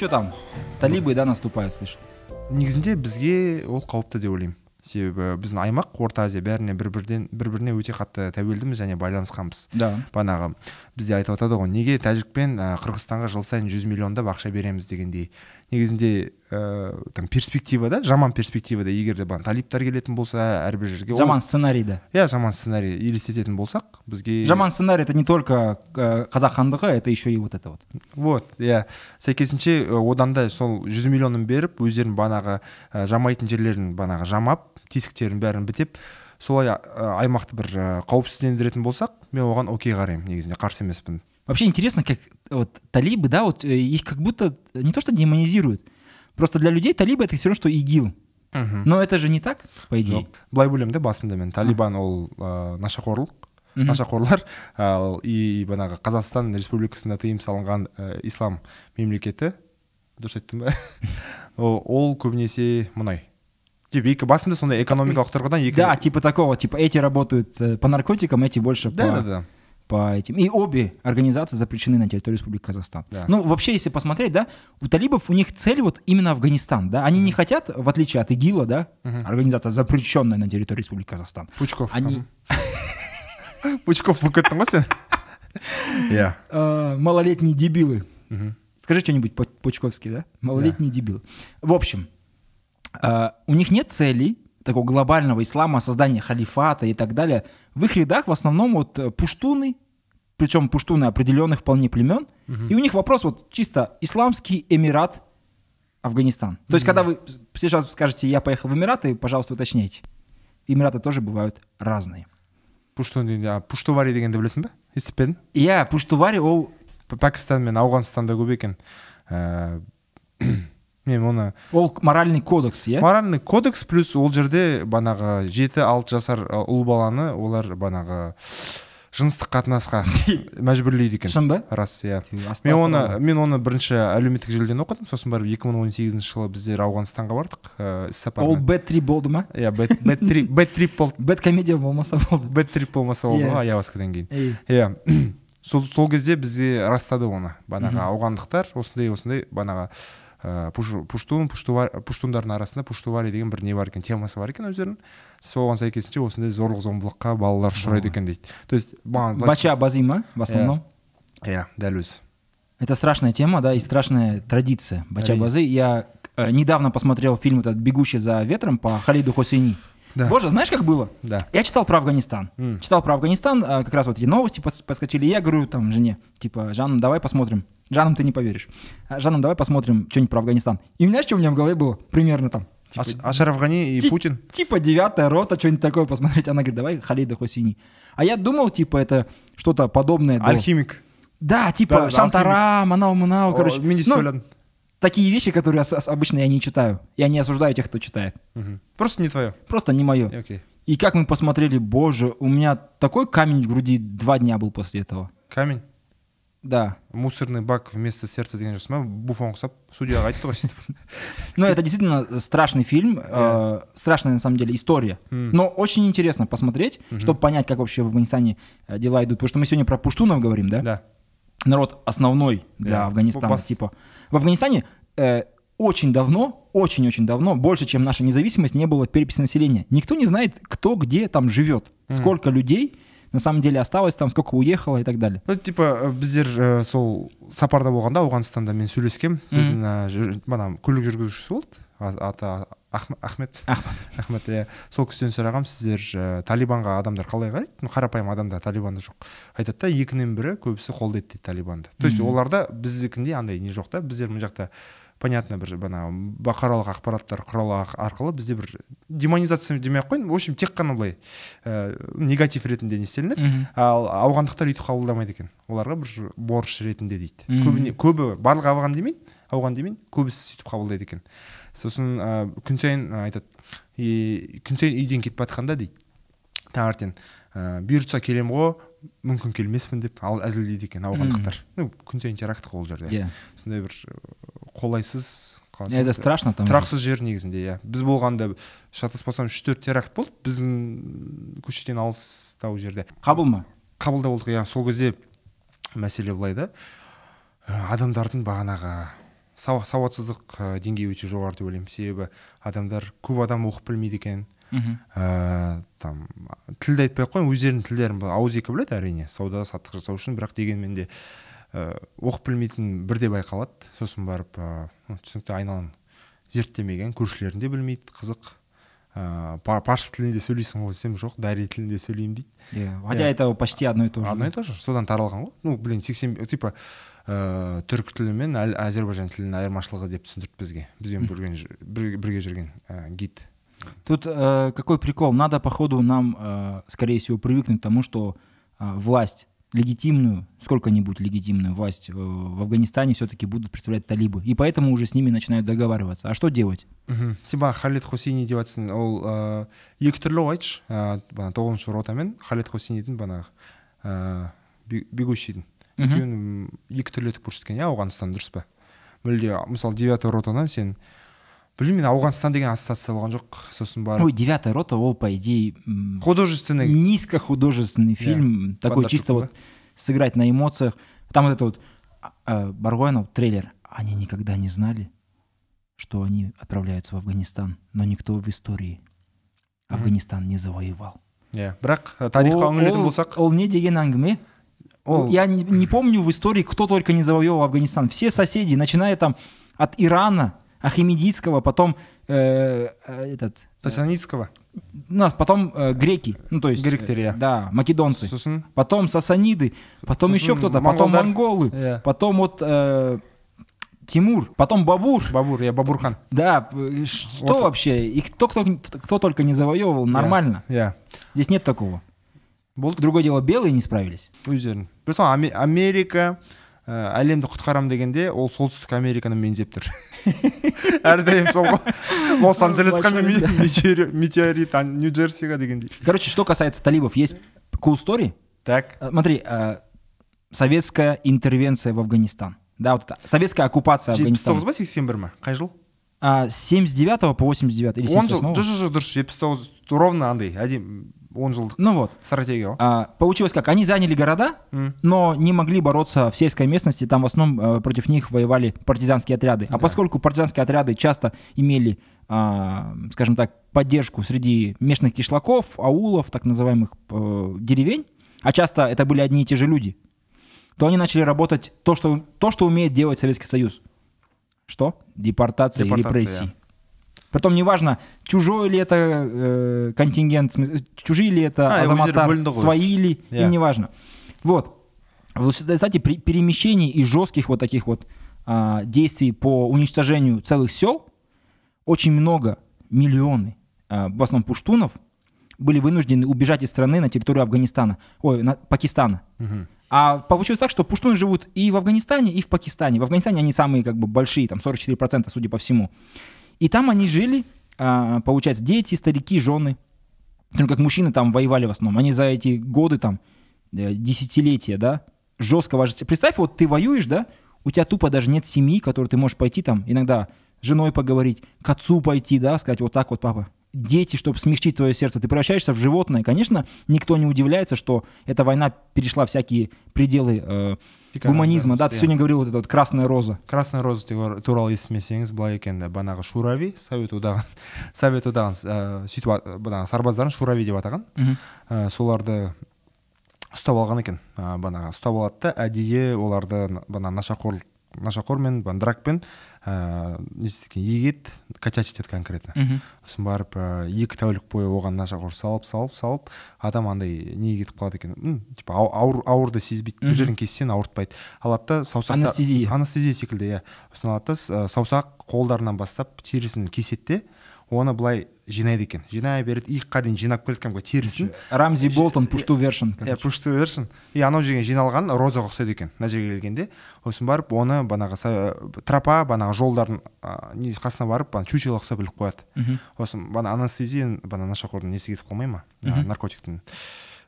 ну там талибы да наступают слышь негізінде бізге ол қауіпті деп ойлаймын себебі біздің аймақ орта азия бәріне бір бірден бір біріне өте қатты тәуелдіміз және байланысқанбыз да бағанағы бізде айтып жатады ғой неге Тәжікпен қырғызстанға жыл сайын жүз миллиондап ақша береміз дегендей негізінде ә, там да, жаман перспективада егер де баған талиптар келетін болса әрбір жерге жаман сценарийді иә жаман сценарий елестететін болсақ бізге жаман сценарий это не только э, қазақ хандығы это еще и вот это вот вот иә сәйкесінше э, одан да сол жүз миллионын беріп өздерінің банағы жамайтын жерлерін банағы жамап тесіктерін бәрін бітеп солай аймақты бір қауіпсіздендіретін болсақ мен оған окей қараймын негізінде қарсы емеспін вообще интересно как вот талибы да вот их как будто не то что демонизируют просто для людей талибы это все равно что игил но это же не так по идее былай бөлемін да басымда мен талибан ол ә, нашақорлық нашақорлар ә, и бағанағы қазақстан республикасында тыйым салынған э, ислам мемлекеті дұрыс айттым ба ол көбінесе мұнай типа екі басымда сондай экономикалық тұрғыдан екі да типа такого типа эти работают э, по наркотикам эти больше по... да да да по этим. И обе организации запрещены на территории Республики Казахстан. Да. Ну, вообще, если посмотреть, да, у талибов у них цель вот именно Афганистан, да. Они mm-hmm. не хотят, в отличие от ИГИЛа, да, mm-hmm. организация запрещенная на территории Республики Казахстан. Пучков. Они... Пучков выкатнулся сен Yeah. Малолетние дебилы. Скажи что-нибудь по-пучковски, да? Малолетние дебилы. В общем, а, у них нет целей, такого глобального ислама, создания халифата и так далее, в их рядах в основном вот э, пуштуны, причем пуштуны определенных вполне племен, угу. и у них вопрос вот чисто исламский эмират Афганистан. То есть когда вы сейчас скажете, я поехал в Эмираты, пожалуйста, уточняйте. Эмираты тоже бывают разные. пуштуны а пуштувари дегенди білесің ба естіп Я пуштувари ол Пакистан, мен ауғанстанда көп екен э, мен оны ол моральный кодекс иә моральный кодекс плюс ол жерде банағы жеті алты жасар ұл баланы олар банағы жыныстық қатынасқа мәжбүрлейді екен шын ба рас иә мен оны мен оны бірінші әлеуметтік желіден оқыдым сосын барып 2018 жылы біздер ауғанстанға бардық э, іс сапармен ол бэт трип болды ма иә бэт трип болды бэт комедия болмаса болды бэт трип болмаса болды иә. ғой аяваскадан кейін иә сол кезде бізге растады оны банағы ауғандықтар осындай осындай банаға ә, э, пуштун пуштундардың арасында пуштувари деген бір не бар екен темасы бар екен өздерінің соған сәйкесінше осындай зорлық зомбылыққа балалар ұшырайды екен дейді то есть бача базима в основном э, иә дәл өзі это страшная тема, да, и страшная традиция бача э, базы. Я э, недавно посмотрел фильм этот «Бегущий за ветром» по Халиду Хосейни. Да. Боже, знаешь, как было? Да. Я читал про Афганистан. Mm. Читал про Афганистан, а, как раз вот эти новости подскочили. Я говорю там жене, типа, Жан, давай посмотрим Жаном ты не поверишь. А, Жаном, давай посмотрим что-нибудь про Афганистан. И знаешь, что у меня в голове было? Примерно там. Типа, а, Ашраф и ти- Путин? Типа девятая рота, что-нибудь такое посмотреть. Она говорит, давай Халида Хусини. А я думал, типа, это что-то подобное. До... Алхимик. Да, типа да, Шантара, алхимик. Манау, короче. Ну, такие вещи, которые обычно я не читаю. Я не осуждаю тех, кто читает. Угу. Просто не твое? Просто не мое. Okay. И как мы посмотрели, боже, у меня такой камень в груди два дня был после этого. Камень? да мусорный бак вместо сердца деген жасыма буфон ұқсап судьяға айтты ғой сөйтіп ну это действительно страшный фильм yeah. Э. э, страшная на самом деле история mm. но очень интересно посмотреть mm -hmm. чтобы понять как вообще в Афганистане э, дела идут потому что мы сегодня про пуштунов говорим да да народ основной для yeah. Афганистана Попасть. типа в Афганистане э, очень давно, очень-очень давно, больше, чем наша независимость, не было переписи населения. Никто не знает, кто где там живет, mm. сколько людей, на самом деле осталось там сколько уехало и так далее ну типа э, біздер э, сол сапарда болғанда ауғанстанда мен сөйлескем біздің ә, көлік жүргізушісі болды аты ахмет ахмет иә сол кісіден сұрағам сіздер ә, талибанға адамдар қалай қарайды қарапайым адамдар талибанда жоқ айтады да екінен бірі көбісі қолдайды дейді талибанды то есть оларда біздікіндей андай не жоқ та біздер мына жақта понятно бір бағанағы бұқаралық ақпараттар құралы арқылы бізде бір демонизация демей ақ қояйын в общем тек қана былай ә, негатив ретінде не істелінеді ал ауғандықтар өйтіп қабылдамайды екен оларға бір борыш ретінде дейді көбіне көбі барлығы ауған демейді ауған демейді көбісі сөйтіп қабылдайды екен сосын ә, күн сайын айтады и күн сайын үйден кетіп жатқанда дейді таңертең ә, бұйыртса келемін ғой мүмкін келмеспін деп ал әзілдейді екен ауғандықтар ну күн сайын теракт қой ол жерде yeah. Иә. сондай бір қолайсыз это страшно там тұрақсыз жер негізінде иә біз болғанда шатаспасам үш төрт теракт болды біздің көшеден алыстау жерде қабыл ма қабылда болдық иә сол кезде мәселе былай да ә, адамдардың бағанағы сауатсыздық ә, деңгейі өте жоғары деп ойлаймын себебі адамдар көп адам оқып білмейді екен ә, там тілді айтпай ақ қояйын өздерінің тілдерін ауызекі біледі әрине сауда саттық жасау үшін бірақ дегенмен де ә, оқып білмейтін бірде байқалады сосын барып ә, түсінікті айналаң зерттемеген көршілерің де білмейді қызық ыыы э, ә, парсы тілінде сөйлейсің ғой десем жоқ дарий тілінде сөйлеймін дейді иә хотя это почти одно и то же одно и то же содан таралған ғой ну блин сексен типа ыыы түрік тілі мен әзербайжан тілінің айырмашылығы деп түсіндірді бізге бізбен бірге, бірге жүрген ә, гид тут э, какой прикол надо походу нам э, скорее всего привыкнуть к тому что власть легитимную, сколько-нибудь легитимную власть э, в Афганистане все-таки будут представлять талибы. И поэтому уже с ними начинают договариваться. А что делать? Себа Халид Хусини деватсин ол екі түрлі айтшы бана тоғызыншы рота мен Халид Хусинидің бана э, бегущийдің екеуін екі түрлі етіп көрсеткен иә ауғанстан дұрыс па мүлде мысалы девятый ротаны сен білмеймін ауғанстан деген ассоциация болған жоқ сосын барып ой девятая рота ол по идее художественный низко художественный фильм yeah. такой Банда чисто вот сыграть на эмоциях там вот это вот э, а, а, баргойнов трейлер они никогда не знали что они отправляются в афганистан но никто в истории афганистан не завоевал иә yeah. бірақ э, тарихқа үңілетін болсақ ол не деген әңгіме ол я не, не помню в истории кто только не завоевал афганистан все соседи начиная там от ирана Ахимедийского, потом э, э этот... Э, Сасанидского? Нас ну, потом э, греки, ну то есть... Гректерия. Э, да, македонцы. Сусын. Потом сасаниды, потом Сусын, еще кто-то, потом монголы, yeah. потом вот... Э, Тимур, потом Бабур. Бабур, я Бабурхан. Да, что вот. вообще? Их кто, кто, кто только не завоевывал, нормально. Yeah. Yeah. Здесь нет такого. Болды. Другое дело, белые не справились. Өздерін. Плюс Америка, ә, әлемді құтқарам дегенде ол солтүстік американы меңзеп тұр әрдайым сол лос анджелесқа метеорит нью джерсиға дегендей короче что касается талибов есть cool story так э, смотри э, советская интервенция в афганистан да вот советская оккупация афганистана жетпіс тоғыз ба сексен бір ма қай жыл семьдесят 79 по 89 или он жыл жоқ жоқ дұрыс жетпіс тоғыз ровно андай әдемі он жил ну вот. стратегию. А, получилось как? Они заняли города, mm. но не могли бороться в сельской местности. Там в основном э, против них воевали партизанские отряды. А да. поскольку партизанские отряды часто имели, э, скажем так, поддержку среди местных кишлаков, аулов, так называемых э, деревень, а часто это были одни и те же люди, то они начали работать то, что, то, что умеет делать Советский Союз. Что? Депортация, Депортация. и репрессии. Притом неважно, чужой ли это э, контингент, чужие ли это а, азаматтар, свои ли, yeah. им неважно. Вот. В результате перемещений и жестких вот таких вот а, действий по уничтожению целых сел очень много, миллионы, а, в основном пуштунов, были вынуждены убежать из страны на территорию Афганистана, ой, на, Пакистана. Угу. А получилось так, что пуштуны живут и в Афганистане, и в Пакистане. В Афганистане они самые как бы большие, там 44%, судя по всему. И там они жили, а, получается, дети, старики, жены. Прям ну, как мужчины там воевали в основном. Они за эти годы там, э, десятилетия, да, жестко важности. Представь, вот ты воюешь, да, у тебя тупо даже нет семьи, которой ты можешь пойти там иногда с женой поговорить, к отцу пойти, да, сказать, вот так вот, папа, дети, чтобы смягчить твое сердце, ты превращаешься в животное. Конечно, никто не удивляется, что эта война перешла всякие пределы э, гуманизма. Да, ты сегодня говорил вот эта вот красная роза. Красная роза туралы естімесеңіз былай екен банағы шурави совет одағын совет одағын ә, э, сөйтіп банағы сарбаздарын шурави деп атаған ә, э, соларды ұстап алған екен ә, э, банағы ұстап алады да әдейі оларды бана нашақор нашақор дракпен ыыы не егеді качать етеді конкретно сосын барып ә, екі тәулік бойы оған нашақор салып салып салып адам андай неге кетіп қалады екен типа ауыр ауырды сезбейді бір жерін кессең ауыртпайды алады да саусақ анестезия анестезия секілді иә сосын алады да саусақ қолдарынан бастап терісін кеседі де оны былай жинайды екен жинай береді иыққа дейін жинап келеді кәдімгі терісін рамзи болтон пушту вершин иә пушту вершин и анау жерге жиналған розаға ұқсайды екен мына жерге келгенде сосын барып оны бағанағы э, тропа бағанағы жолдардың не қасына барып бана чучело ұқсап іліп қояды сосын бана анестезия бана нашақордың несі кетіп қалмай ма наркотиктің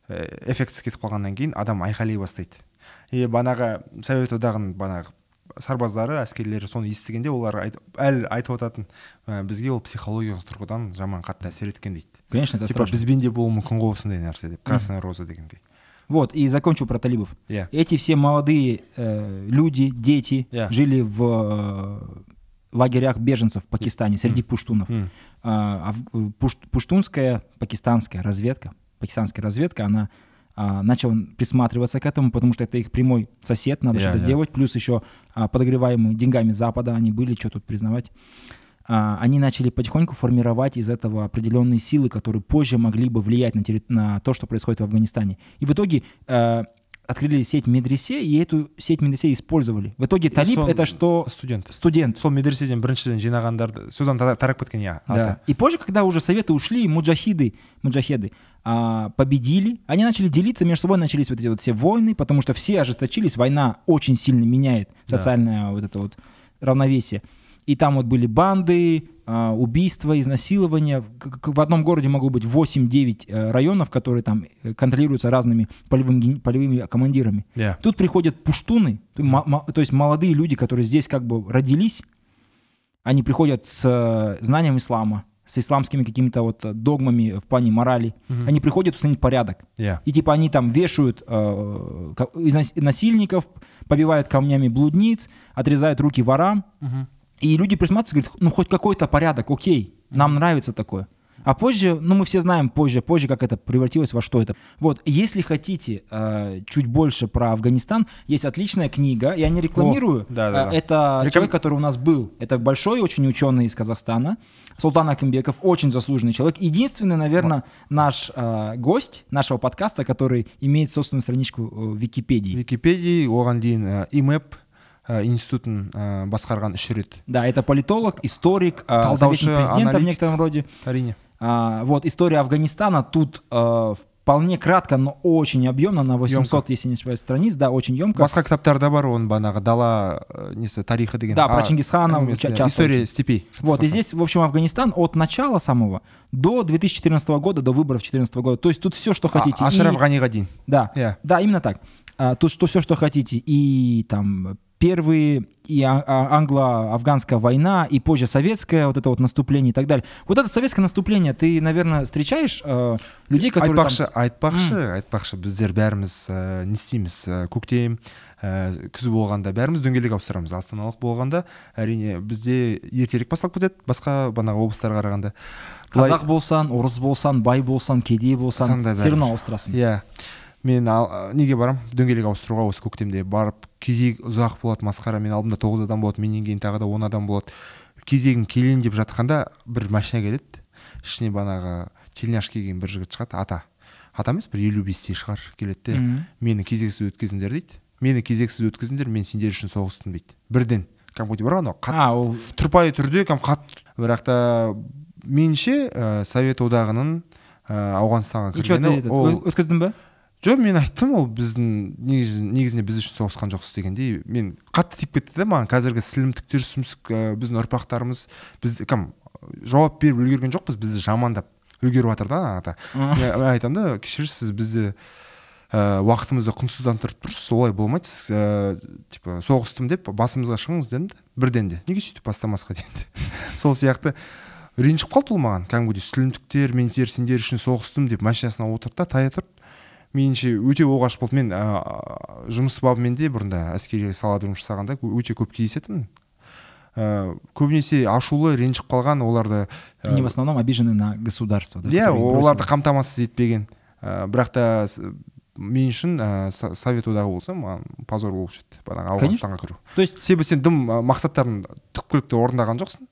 э, эффектісі кетіп қалғаннан кейін адам айқайлай бастайды и бағанағы совет одағының бағанағы сарбаздары әскерлері соны естігенде олар айт, әлі айтып отыратын ә, бізге ол психологиялық тұрғыдан жаман қатты әсер еткен дейді конечно типа бізбен де болуы мүмкін ғой осындай нәрсе деп красная роза дегендей вот и закончу про талибов yeah. эти все молодые э, люди дети yeah. жили в э, лагерях беженцев в Пакистане среди mm. пуштунов mm. А, а э, пуш, пуштунская пакистанская разведка пакистанская разведка она а, начал присматриваться к этому, потому что это их прямой сосед, надо yeah, что-то yeah. делать, плюс еще а, подогреваемые деньгами Запада они были, что тут признавать. А, они начали потихоньку формировать из этого определенные силы, которые позже могли бы влиять на, терри... на то, что происходит в Афганистане. И в итоге открыли сеть медресе, и эту сеть медресе использовали. В итоге талиб — это что? Студент. Студент. Сол медреседен біріншіден жинағандарды, содан тарап кеткен, я. Да. И позже, когда уже советы ушли, муджахиды, муджахеды а, победили, они начали делиться между собой, начались вот эти вот все войны, потому что все ожесточились, война очень сильно меняет социальное да. вот это вот равновесие. И там вот были банды, а, убийства, изнасилования. В одном городе могло быть 8-9 э, районов, которые там э, контролируются разными полевыми, полевыми а, командирами. Yeah. Тут приходят пуштуны, то есть молодые люди, которые здесь как бы родились, они приходят с э, знанием ислама, с исламскими какими-то вот догмами в плане морали. Угу. Они приходят установить порядок. Yeah. И типа они там вешают э, насильников, побивают камнями блудниц, отрезают руки ворам. Угу и люди присматриваются говорят, ну хоть какой-то порядок, окей, нам нравится такое. А позже, ну мы все знаем позже, позже, как это превратилось во что это. Вот, если хотите э, чуть больше про Афганистан, есть отличная книга, я не рекламирую. О, да, да, э, да. Это Реком... человек, который у нас был. Это большой очень ученый из Казахстана, Султан Акимбеков, очень заслуженный человек. Единственный, наверное, наш э, гость нашего подкаста, который имеет собственную страничку э, в Википедии. Википедии, Орандин, э, ИМЭП. Э, институтын э, басқарған үш рет да это политолог историк э, талдаушы президента аналитик. в некотором роде әрине а, вот история афганистана тут вполне кратко, но очень объемно, на 800, емко. если не ошибаюсь, страниц, да, очень емко. басқа кітаптарда бар оның бағанағы дала несі тарихы деген да а, про Чингисхана. история степей вот и здесь в общем афганистан от начала самого до 2014 года до выборов 2014 года то есть тут все что а, хотите а, ашраф и... ганиғадин да yeah. да именно так а, тут что все что хотите и там первые и англо-афганская война, и позже советское вот это вот наступление и так далее. Вот это советское наступление, ты, наверное, встречаешь э, людей, которые айтпақшы, там... Айтпақшы, айтпақшы, біздер бәріміз э, не істейміз, э, көктем, э, күз болғанда бәріміз дөңгелек ауыстырамыз. Астаналық болғанда, әрине, бізде ертерек басталып кетеді, басқа банаға облыстар қарағанда. Қазақ болсан, орыс болсан, бай болсан, кедей болсан, все равно ауыстырасың. Иә. Yeah мен ал, неге барам дөңгелек ауыстыруға осы көктемде барып кезек ұзақ болады масқара мен алдымда тоғыз адам болады менен кейін тағы да он адам болады кезегім келейін деп жатқанда бір машина келеді ішіне банағы тельняш киген бір жігіт шығады ата ата емес бір елу бесте шығар келеді де мені кезексіз өткізіңдер дейді мені кезексіз өткізіңдер мен сендер үшін соғыстым дейді бірден кәдімгідей бар ғой анау қат ол тұрпайы түрде кәдімгі қатты бірақ та меніңше ә, совет одағының ә, ауғанстанға кіргені ол өткіздің ба жоқ мен айттым ол біздің негіз, негізіне біз үшін соғысқан жоқсыз дегендей мен қатты тиіп кетті да маған қазіргі сілімтіктер сүмсік ә, э, біздің ұрпақтарымыз біз кім жауап беріп үлгерген жоқпыз бізді жамандап үлгеріп жатыр да ата мен айтамын да сіз бізді ә, уақытымызды құнсыздандырып тұрсыз олай болмайды сіз ә, типа соғыстым деп басымызға шығыңыз дедім де бірден де неге сөйтіп бастамасқа деді сол сияқты ренжіп қалды ол маған кәдімгідей сілімтіктер мен сендер үшін соғыстым деп машинасына отырды да тая тұрып меніңше өте оғаш болды мен ә, жұмыс бабымен де бұрында әскери салада жұмыс жасағанда өте көп кездесетінмін ә, көбінесе ашулы ренжіп қалған оларды ә, в основном обижены на государство да иә оларды қамтамасыз етпеген ә, бірақ та мен үшін ә, совет одағы болса маған позор болып еді бағанағы ауғанстанға кіру то есть себебі сен дым мақсаттарын түпкілікті орындаған жоқсың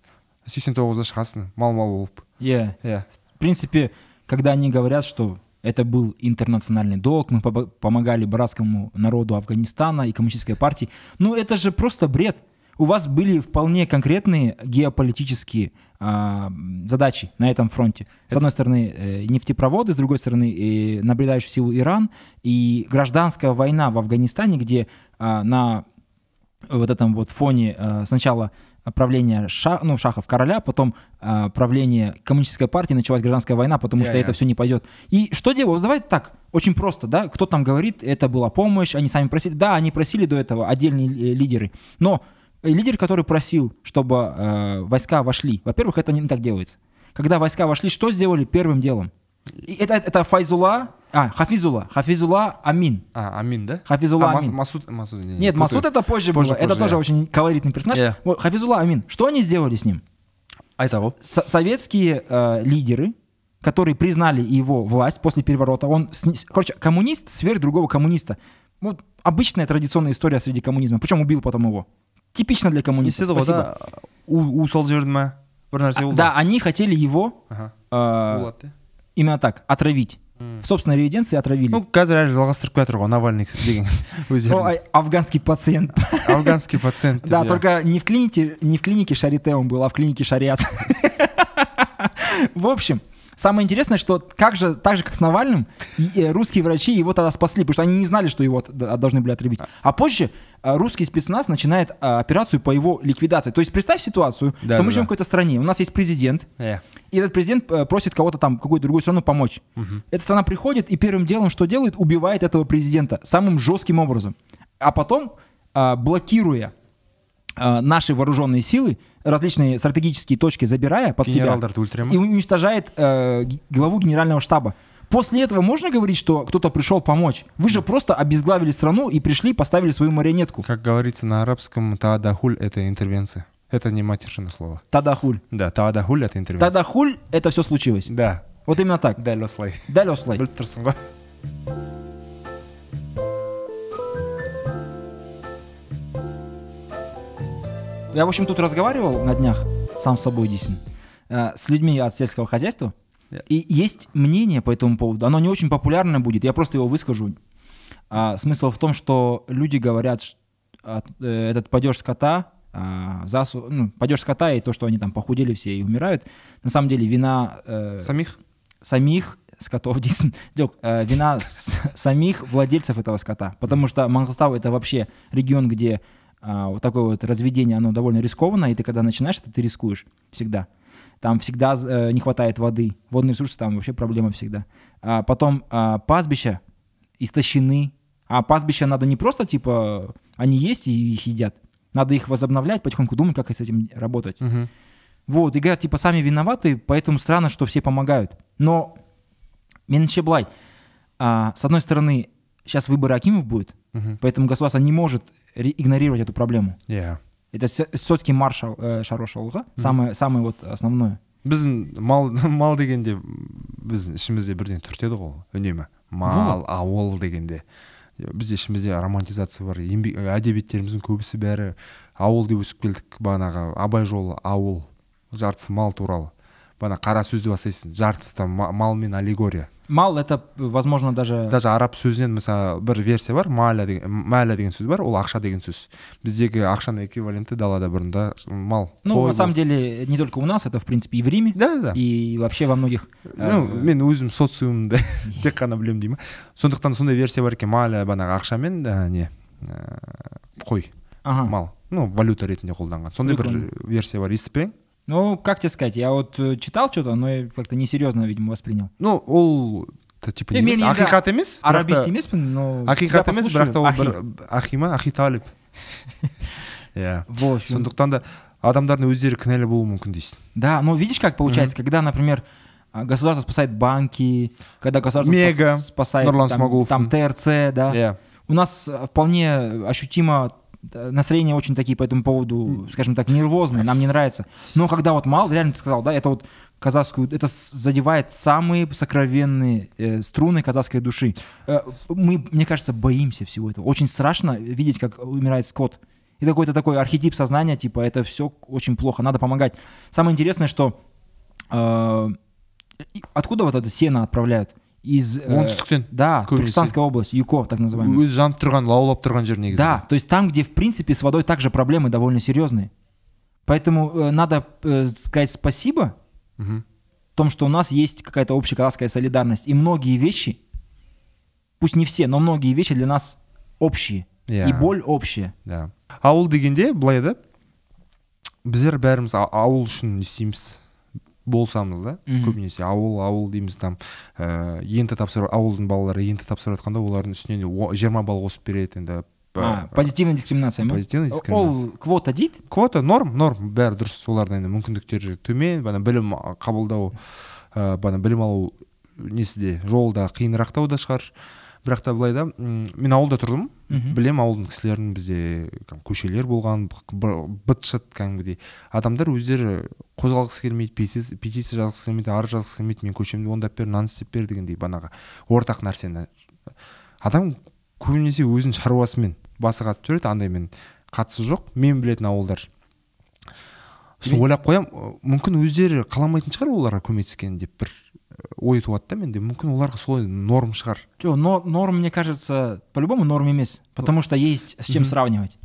сексен тоғызда шығасың мал мал болып иә иә в принципе когда они говорят что Это был интернациональный долг, мы помогали братскому народу Афганистана и коммунистической партии. Ну это же просто бред. У вас были вполне конкретные геополитические а, задачи на этом фронте. С одной стороны э, нефтепроводы, с другой стороны э, наблюдающий силу Иран и гражданская война в Афганистане, где а, на вот этом вот фоне а, сначала правление ша, ну, Шахов короля, потом э, правление коммунистической партии, началась гражданская война, потому yeah, что yeah. это все не пойдет. И что делать? Давай так, очень просто, да, кто там говорит, это была помощь, они сами просили. Да, они просили до этого отдельные лидеры, но э, лидер, который просил, чтобы э, войска вошли, во-первых, это не так делается. Когда войска вошли, что сделали первым делом? И это, это Файзула а, Хафизула. Хафизула Амин. А, Амин, да? Хафизула а, Амин. Масуд, Масуд, не, Нет, Масуд это позже, позже было. Позже, это тоже yeah. очень колоритный персонаж. Yeah. Вот, Хафизула Амин. Что они сделали с ним? А это вот. Советские э, лидеры, которые признали его власть после переворота, он, снес... короче, коммунист сверх другого коммуниста. Вот обычная традиционная история среди коммунизма. Причем убил потом его. Типично для коммунистов. Спасибо. Да, у, у а, да, они хотели его ага. э, именно так, отравить в собственной резиденции отравили ну қазір әлі жалғастырып келе жатыр ғой навальный деген өздері афганский пациент афганский пациент да только не в клинике не в клинике шарите он был а в клинике шариат в общем Самое интересное, что как же, так же, как с Навальным, э, русские врачи его тогда спасли, потому что они не знали, что его должны были отравить А позже э, русский спецназ начинает э, операцию по его ликвидации. То есть представь ситуацию, что мы живем в какой-то стране, у нас есть президент, и этот президент э, просит кого-то там, какую-то другую страну помочь. Угу. Эта страна приходит и первым делом что делает? Убивает этого президента самым жестким образом. А потом, а, блокируя а, наши вооруженные силы, различные стратегические точки забирая под Генерал себя и уничтожает э, главу генерального штаба. После этого можно говорить, что кто-то пришел помочь? Вы же просто обезглавили страну и пришли, поставили свою марионетку. Как говорится на арабском, та таадахуль — это интервенция. Это не матершина слово. Тадахуль. Да, тадахуль это интервью. Тадахуль это все случилось. Да. Вот именно так. Дәл осылай. Дәл осылай. Я, в общем, тут разговаривал на днях сам с собой, Дисин, э, с людьми от сельского хозяйства. Yeah. И есть мнение по этому поводу. Оно не очень популярное будет, я просто его выскажу. А, смысл в том, что люди говорят, что э, этот падеж скота а, засу, ну, падеж скота и то, что они там похудели все и умирают, на самом деле вина... Э, самих? Самих скотов, Дёк, э, вина самих владельцев этого скота. Потому что Мангостау — это вообще регион, где а, вот такое вот разведение, оно довольно рискованно, и ты когда начинаешь то ты рискуешь всегда. Там всегда э, не хватает воды, водные ресурсы, там вообще проблема всегда. А потом э, пастбища истощены, а пастбища надо не просто, типа, они есть и их едят, надо их возобновлять, потихоньку думать, как с этим работать. Угу. Вот, и говорят, типа, сами виноваты, поэтому странно, что все помогают. Но, меньше блай, а, с одной стороны, сейчас выборы Акимов будет, угу. поэтому государство не может игнорировать эту проблему. Yeah. Это все-таки марш э, шарошалға, угу. самое, самое вот основное. біздің мал мал дегенде біздің ішімізде бірден түртеді ғой үнемі мал ауыл дегенде Бізде ішімізде романтизация бар әдебиеттеріміздің көбісі бәрі ауыл деп өсіп келдік бағанағы абай жолы ауыл жартысы мал туралы бағана қара сөзді бастайсың жартысы там мал мен аллегория мал это возможно даже даже араб сөзінен мысалы бір версия бар маля деген мәля деген сөз бар ол ақша деген сөз біздегі ақшаның эквиваленті далада бұрында мал ну на самом деле не только у нас это в принципе и в риме да да и вообще во многих э, ну мен өзім социумды тек қана білемін деймін сондықтан сондай версия бар екен маля бағанағы ақша мен не э, қой мал ну валюта ретінде қолданған сондай бір версия бар естіп пе Ну, как тебе сказать, я вот э, читал что-то, но я как-то несерьезно, видимо, воспринял. Ну, ол типа емес ақиқат емес арабист емеспін но ақиқат емес бірақ та ол бір ахи ма ахи талиб иә сондықтан да адамдардың өздері кінәлі болуы мүмкін дейсің да но видишь как получается когда например а, государство спасает банки когда государство мега спасает нурлан смагулов там трц да у нас э, вполне ощутимо Э, настроения очень такие по этому поводу, скажем так, нервозные, нам не нравится. Но когда вот Мал реально сказал, да, это вот казахскую, это задевает самые сокровенные э, струны казахской души. Э, мы, мне кажется, боимся всего этого. Очень страшно видеть, как умирает скот. И какой-то такой архетип сознания, типа, это все очень плохо, надо помогать. Самое интересное, что э, откуда вот это сено отправляют? из э, оңтүстіктен э, да көбінесе. область юко так называемый өзі жанып тұрған лаулап тұрған жер негізі да то есть там где в принципе с водой также проблемы довольно серьезные поэтому э, надо э, сказать спасибо угу. в том что у нас есть какая-то общая казахская солидарность и многие вещи пусть не все но многие вещи для нас общие yeah. и боль общая yeah. ауыл дегенде былай да біздер бәріміз а-, ауыл үшін не істейміз болсамыз да көбінесе ауыл ауыл дейміз там ә, э, ент тапсыр ауылдың балалары енді тапсырып жатқанда олардың үстінен жиырма балл қосып береді енді а, э, позитивная дискриминация ма позитивная дискриминация ол квота дейді квота норм норм бәрі дұрыс олардың енді мүмкіндіктері төмен бағана білім қабылдау ыыы э, ә, білім алу несі де жолы да қиынырақтау да шығар бірақ та былай да мен ауылда тұрдым білем ауылдың кісілерін бізде көшелер болған быт шыт кәдімгідей адамдар өздері қозғалғысы келмейді петиция жазғысы келмейді арыз жазғысы келмейді менің көшемді оңдап бер мынаны істеп бер дегендей бағанағы ортақ нәрсені адам көбінесе өзінің шаруасымен басы қатып жүреді андаймен қатысы жоқ мен білетін ауылдар сосын ойлап қоямын мүмкін өздері қаламайтын шығар оларға көмектескенін деп бір ой туады да менде мүмкін оларға сол норм шығар жоқ но, норм мне кажется по любому норм емес потому что есть с чем mm -hmm. сравнивать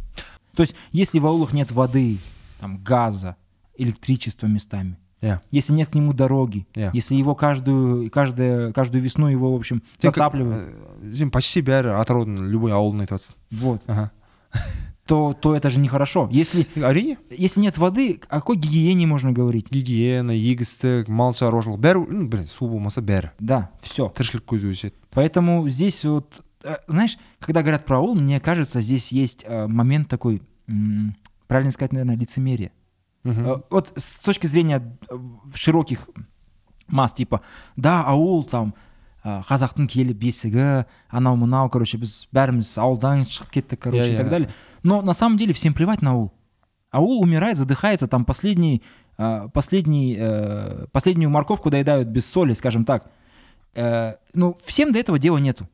то есть если в аулах нет воды там газа электричества местами Yeah. Если нет к нему дороги, yeah. если его каждую, каждую, каждую весну его, в общем, затапливают. Сен э, почти бәрі атыраудан любой аулный тот. Вот. Ага то, то это же нехорошо. Если, Әрине. если нет воды, о какой гигиене можно говорить? Гигиена, егістік, мал шаруашылық, беру ну, блин, субу болмаса бәрі. Да, все. Тіршілік көзі Поэтому здесь вот, э, знаешь, когда говорят про аул, мне кажется, здесь есть э, момент такой, правильно сказать, наверное, лицемерие. Угу. Вот с точки зрения широких масс, типа, да, аул там, қазақтың келі бесігі анау мынау короче біз бәріміз ауылдан шығып кеттік короче yeah, yeah. и так далее но на самом деле всем плевать на аул. Аул умирает, задыхается, там последний, а, последний, э, последнюю морковку доедают без соли, скажем так. Э, ну, всем до этого дела нету.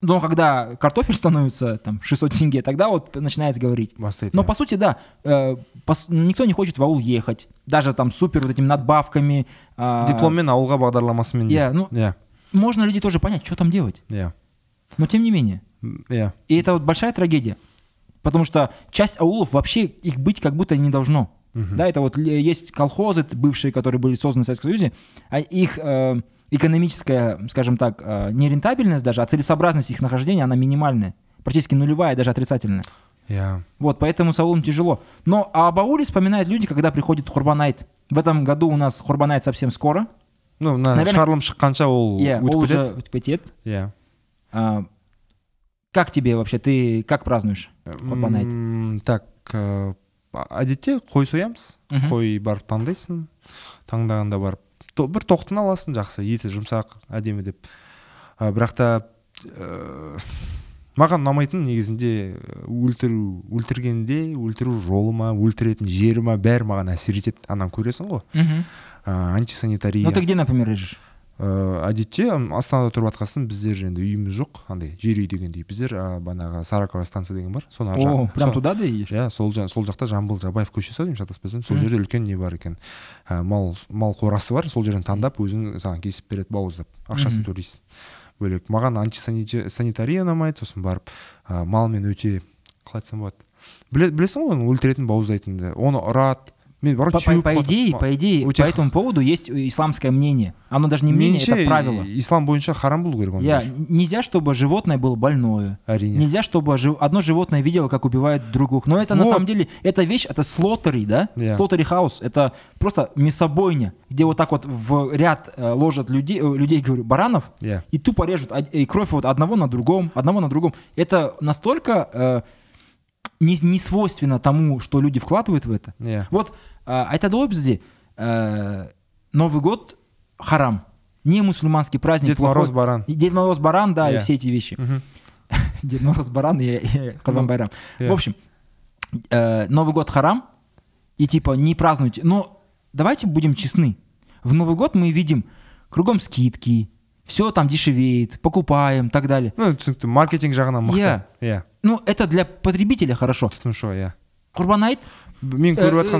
Но когда картофель становится там 600 тенге, тогда вот начинается говорить. Востыть, Но да. по сути, да, э, пос, никто не хочет в аул ехать. Даже там супер вот этими надбавками. Э, а, Дипломмен ауылға бағдарламасымен. Yeah, ну, yeah. Можно люди тоже понять, что там делать. Yeah. Но тем не менее. Yeah. И это вот большая трагедия. Потому что часть аулов вообще их быть как будто не должно. Угу. Да, это вот есть колхозы бывшие, которые были созданы в Советском Союзе, а их э, экономическая, скажем так, э, нерентабельность даже, а целесообразность их нахождения, она минимальная, практически нулевая, даже отрицательная. Yeah. Вот, поэтому с аулом тяжело. Но а об ауле вспоминают люди, когда приходит Хурбанайт. В этом году у нас Хурбанайт совсем скоро. Ну, на Наверное, шыққанша ол yeah, өтіп кетеді. Иә. Как тебе вообще? Ты как празднуешь Курбан айт? Так, әдетте э, қой соямыз қой барып таңдайсың таңдағанда барып бір тоқтыны аласың жақсы еті жұмсақ әдемі деп э, бірақ та ә, маған ұнамайтын негізінде өлтіру өлтіргенде өлтіру жолы ма өлтіретін жері ма бәрі маған әсер етеді анан көресің ғой мхм антисанитария ну ты где например режешь ыыы э, әдетте астанада тұрып жатқасын біздер енді үйіміз жоқ андай жер үй дегендей біздер ә, бағанағы сараковая станция деген бар соның ар прям туда да иә сол сол жақта жамбыл жабаев көшесі ау деймін шатаспасам сол жерде үлкен не бар екен ә, мал мал қорасы бар сол жерден таңдап өзің саған кесіп береді бауыздап ақшасын төлейсің бөлек маған антисанитария ұнамайды сосын барып ә, малмен өте қалай айтсам болады білесің ғой оны өлтіретін бауыздайтынды оны ұрады По, по, по идее, по идее, по этому поводу есть э, исламское мнение. Оно даже не мнение, Менше, это правило. Ислам бойынша харам болу керек. Я нельзя, чтобы животное было больное. Әрине. Нельзя, чтобы одно животное видело, как убивают других. Но это вот. на самом деле, эта вещь, это слотери, да? Yeah. Слотери хаус, это просто мясобойня, где вот так вот в ряд э, ложат людей, э, людей говорю, баранов, yeah. и тупо режут, и кровь вот одного на другом, одного на другом. Это настолько не, не свойственно тому, что люди вкладывают в это. Yeah. Вот а, айтады ғой э, Новый год харам. Не мусульманский праздник. Дед Мороз Баран. Дед Мороз Баран, да, yeah. и все эти вещи. Uh -huh. Дед Мороз Баран и, и ну, Байрам. В общем, э, Новый год харам, и типа не празднуйте. Но давайте будем честны. В Новый год мы видим кругом скидки, все там дешевеет, покупаем, и так далее. Ну, маркетинг жағынан мықты. Yeah. Yeah ну это для потребителя хорошо тұтынушы иә құрбан айт мен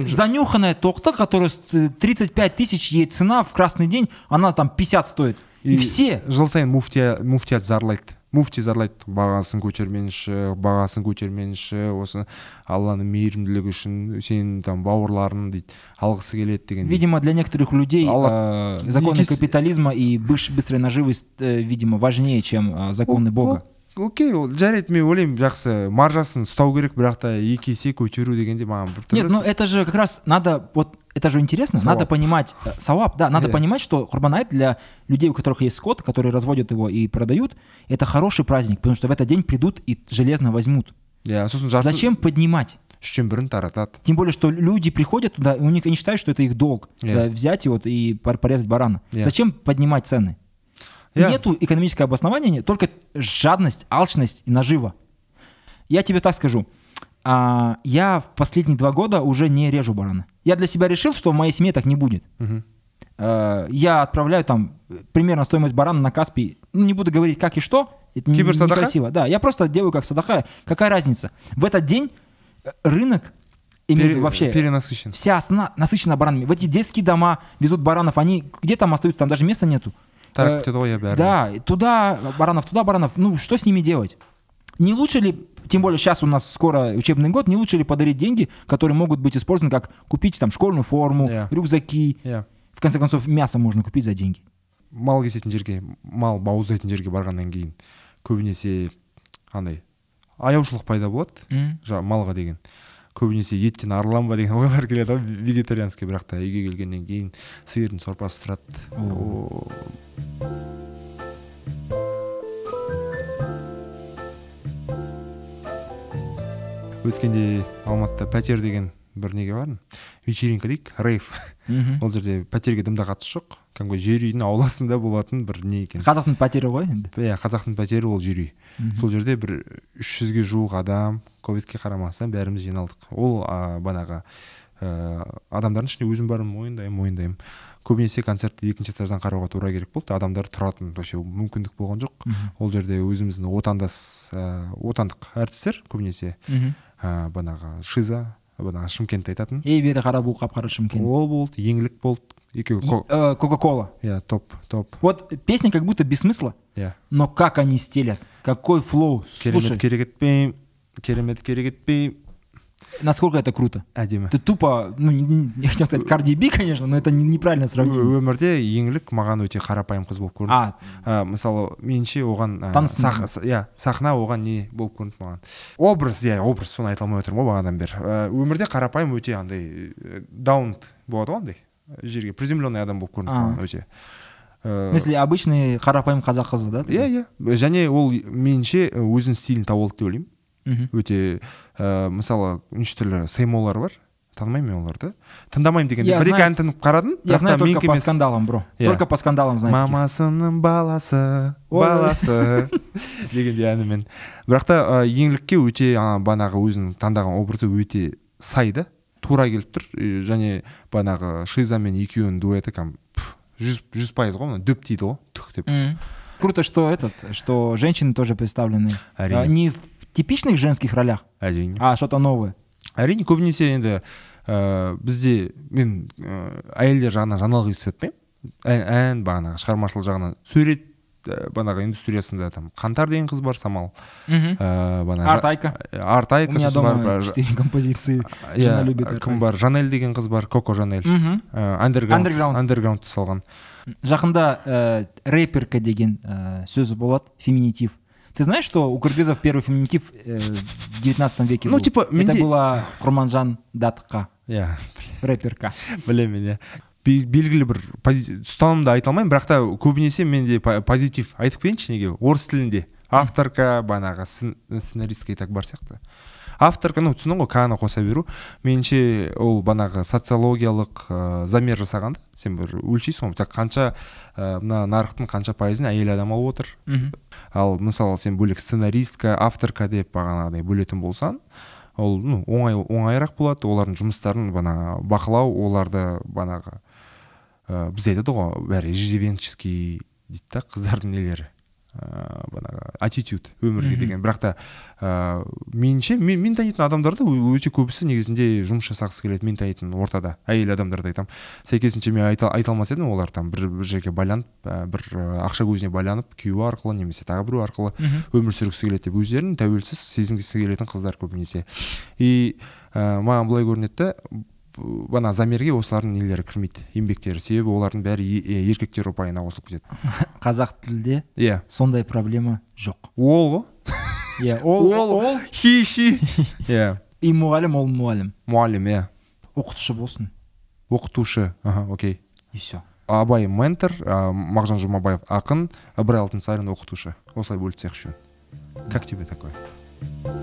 занюханная тоқты которая 35 э, тысяч ей цена в красный день она там 50 стоит и, все жыл сайын муфтия муфтият зарлайды муфти зарлайды бағасын көтермеңізші бағасын көтермеңізші осы алланың мейірімділігі үшін сенің там бауырларың дейді алғысы келеді деген видимо для некоторых людей Алла... Э, законы капитализма и быстрой наживы э, видимо важнее чем законы бога окей ол жарайды мен ойлаймын жақсы маржасын ұстау керек бірақ та екі есе көтеру дегенде маған біртүрлі нет ну это же как раз надо вот это же интересно сауап. надо понимать э, сауап да надо yeah. понимать что Хурбанайт для людей у которых есть скот которые разводят его и продают это хороший праздник потому что в этот день придут и железно возьмут yeah, сосын жарты... зачем поднимать үштен бірін таратады тем более что люди приходят туда и у них они считают что это их долг yeah. да, взять и вот и порезать барана yeah. зачем поднимать цены Yeah. Нету экономического обоснования, только жадность, алчность и нажива. Я тебе так скажу. А, я в последние два года уже не режу барана. Я для себя решил, что в моей семье так не будет. Uh-huh. А, я отправляю там э, примерно стоимость барана на Каспий. Ну, не буду говорить, как и что. Это некрасиво. Да, я просто делаю как садаха. Какая разница? В этот день э, рынок Пере, вообще перенасыщен. Вся страна насыщена баранами. В эти детские дома везут баранов, они где там остаются, там даже места нету. Так Э, да, туда Баранов, туда Баранов. Ну, что с ними делать? Не лучше ли, тем более сейчас у нас скоро учебный год, не лучше ли подарить деньги, которые могут быть использованы как купить там школьную форму, yeah. рюкзаки. Yeah. В конце концов, мясо можно купить за деньги. мал кесетін жерге мал бауыздайтын жерге барғаннан кейін көбінесе андай аяушылық пайда болады жаңағы малға деген көбінесе еттен арыламын ба деген ойлар келеді ғой вегетарианский бірақ та үйге келгеннен кейін сиырдың сорпасы тұрады өткенде алматыда пәтер деген бір неге бардым вечеринка дейік рейв ол жерде пәтерге дымда қатысы жоқ кәдімгі жер үйдің ауласында болатын бір не екен қазақтың пәтері ғой енді иә қазақтың пәтері ол жер үй сол жерде бір үш жүзге жуық адам ковидке қарамастан бәріміз жиналдық ол ә, банағы ә, адамдардың ішінде өзім бармын мойындаймын мойындаймын көбінесе концертті екінші этаждан қарауға тура керек болды адамдар тұратын вообще мүмкіндік болған жоқ ол жерде өзіміздің отандас ә, отандық әртістер көбінесе ә, банағы шиза бағана шымкентті айтатын ей бері қара бұл қап қара шымкент ол болды еңлік болды екеуі э, кока кола иә топ топ вот песня как будто без смысла иә но как они стелят какой флоу керемет керек етпеймін керемет керек етпеймін Насколько это круто? Әдемі. Ты тупо, ну, не хотел сказать Карди Би, конечно, но это не, неправильное сравнение. Э, өмірде еңлік маған өте қарапайым қыз болып көрінді. А. а мысалы, менше оған... Ә, сах, иә, сахна оған не болып көрінді маған. Образ, иә, образ, соны айта алмай отырмын ғой бағанадан бері. Ә, өмірде қарапайым өте андай э, даунд болады ғой андай жерге приземленный адам болып көрінді маған өте э, смысле обычный қарапайым қазақ қызы да иә иә және ол меніңше өзінің стилін тауып алды деп ойлаймын өте ә, мысалы неше түрлі сеймолар бар танымаймын мен оларды тыңдамаймын деген бір екі ән тыңдап қарадым я знаю только по скандалам бро иә. только по скандалам знаю мамасының баласы баласы дегендей әнімен бірақ та э, еңлікке өте ана банағы өзінің таңдаған образы өте сай да тура келіп тұр және банағы шиза мен екеуінің дуэті кәм жүз жүз пайыз ғой дөп тиді ғой түк деп круто что этот что женщины тоже представлены әрине э, не в типичных женских ролях әрине а что то новое әрине көбінесе енді ә, бізде мен ә, әйелдер жағынан жаңалық естіп ән, ән бағанағы шығармашылық жағынан сурет ә, индустриясында там қантар деген қыз бар самал мхм ә, бағанағы артайка артайка бар композиции любит кім бар жанель деген қыз бар коко жанель мхм андерграунд андерграундты салған жақында ә, рэперка деген ә, болады феминитив Ты знаешь, что у кыргызов первый феминитив э, в 19 веке ну, был? типа, Это была Курманжан Датка. Иә. Рэперка. Блин, иә. белгілі бір ұстанымды айта алмаймын бірақ та көбінесе менде позитив айтып кетейінші неге орыс тілінде авторка бағанағы сценаристка и так бар сияқты авторка ну түсіндің ғой кны қоса беру меніңше ол банағы социологиялық ә, замер жасаған сен бір өлшейсің ғой қанша э, мына нарықтың қанша пайызын әйел адам алып отыр ал мысалы сен бөлек сценаристка авторка деп бағанағыдай бөлетін болсаң ол ну оңай оңайырақ болады олардың жұмыстарын бана бақылау оларды банағы ә, бізде айтады ғой бәрі иждивенческий дейді да қыздардың нелері ыыы э, бағанағы аттитюд өмірге деген бірақ та ыыы э, меніңше мен, мен танитын адамдарды өте көбісі негізінде жұмыс жасағысы келеді мен танитын ортада әйел адамдарды айтамын сәйкесінше мен айта, айта алмас едім олар там бір, бір жерге байланып э, бір ақша көзіне байланып күйеуі арқылы немесе тағы біреу арқылы өмір сүргісі келеді деп өздерін тәуелсіз сезінгісі келетін қыздар көбінесе и ә, маған былай көрінеді бана замерге осылардың нелері кірмейді еңбектері себебі олардың бәрі еркектер ұпайына қосылып кетеді қазақ тілде иә yeah. сондай проблема жоқ ол ғой иә ол ол хи хиши иә и мұғалім ол мұғалім мұғалім иә оқытушы болсын оқытушы аха окей и все абай ментор мағжан жұмабаев ақын ыбырай алтынсарин оқытушы осылай бөліп үшеуін как тебе такое